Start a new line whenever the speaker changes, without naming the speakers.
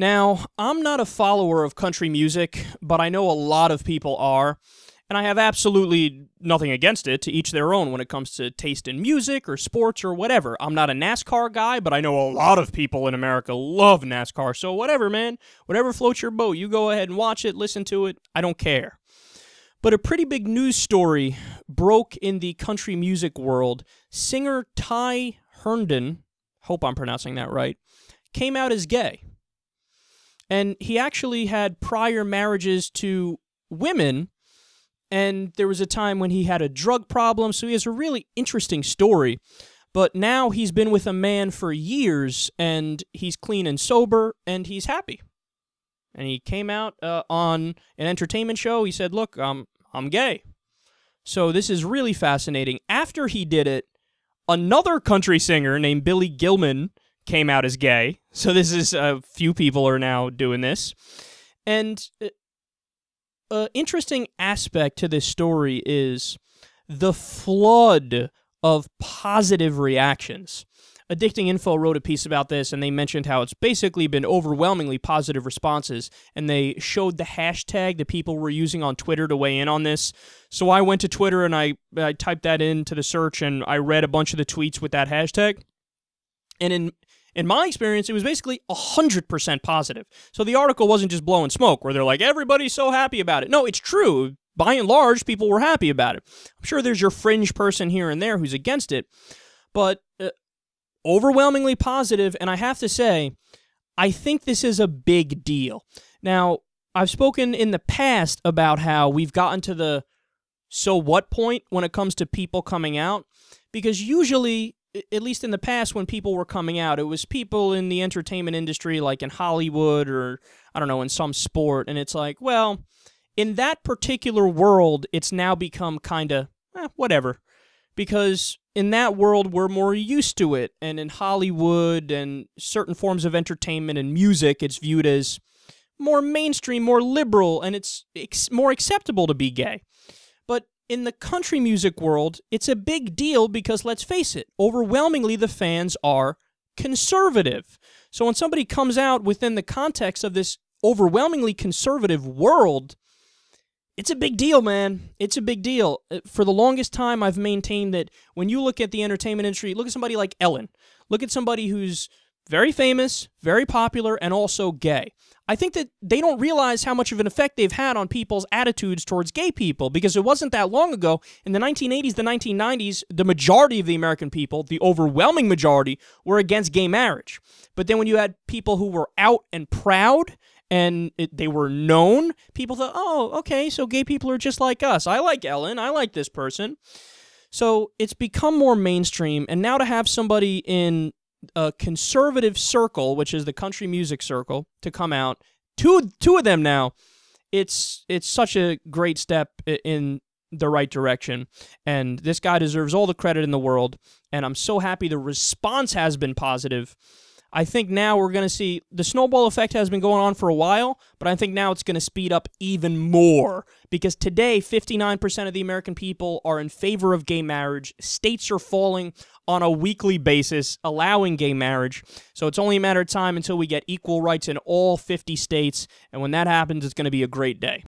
Now, I'm not a follower of country music, but I know a lot of people are, and I have absolutely nothing against it, to each their own when it comes to taste in music or sports or whatever. I'm not a NASCAR guy, but I know a lot of people in America love NASCAR, so whatever, man. Whatever floats your boat, you go ahead and watch it, listen to it, I don't care. But a pretty big news story broke in the country music world. Singer Ty Herndon, hope I'm pronouncing that right, came out as gay and he actually had prior marriages to women and there was a time when he had a drug problem so he has a really interesting story but now he's been with a man for years and he's clean and sober and he's happy and he came out uh, on an entertainment show he said look I'm i'm gay so this is really fascinating after he did it another country singer named billy gilman came out as gay. So this is a uh, few people are now doing this. And uh, an interesting aspect to this story is the flood of positive reactions. Addicting Info wrote a piece about this, and they mentioned how it's basically been overwhelmingly positive responses, and they showed the hashtag that people were using on Twitter to weigh in on this. So I went to Twitter and I, I typed that into the search, and I read a bunch of the tweets with that hashtag. And in in my experience, it was basically 100% positive. So the article wasn't just blowing smoke where they're like, everybody's so happy about it. No, it's true. By and large, people were happy about it. I'm sure there's your fringe person here and there who's against it, but uh, overwhelmingly positive, And I have to say, I think this is a big deal. Now, I've spoken in the past about how we've gotten to the so what point when it comes to people coming out because usually at least in the past when people were coming out, it was people in the entertainment industry, like in Hollywood or I don't know, in some sport. And it's like, well, in that particular world, it's now become kind of eh, whatever. Because in that world, we're more used to it. And in Hollywood and certain forms of entertainment and music, it's viewed as more mainstream, more liberal, and it's ex- more acceptable to be gay. In the country music world, it's a big deal because let's face it, overwhelmingly the fans are conservative. So when somebody comes out within the context of this overwhelmingly conservative world, it's a big deal, man. It's a big deal. Uh, for the longest time, I've maintained that when you look at the entertainment industry, look at somebody like Ellen. Look at somebody who's very famous, very popular, and also gay. I think that they don't realize how much of an effect they've had on people's attitudes towards gay people because it wasn't that long ago. In the 1980s, the 1990s, the majority of the American people, the overwhelming majority, were against gay marriage. But then when you had people who were out and proud and it, they were known, people thought, oh, okay, so gay people are just like us. I like Ellen, I like this person. So it's become more mainstream. And now to have somebody in a conservative circle, which is the country music circle, to come out. Two two of them now. It's it's such a great step in the right direction, and this guy deserves all the credit in the world. And I'm so happy the response has been positive. I think now we're going to see the snowball effect has been going on for a while, but I think now it's going to speed up even more because today 59% of the American people are in favor of gay marriage. States are falling on a weekly basis allowing gay marriage. So it's only a matter of time until we get equal rights in all 50 states. And when that happens, it's going to be a great day.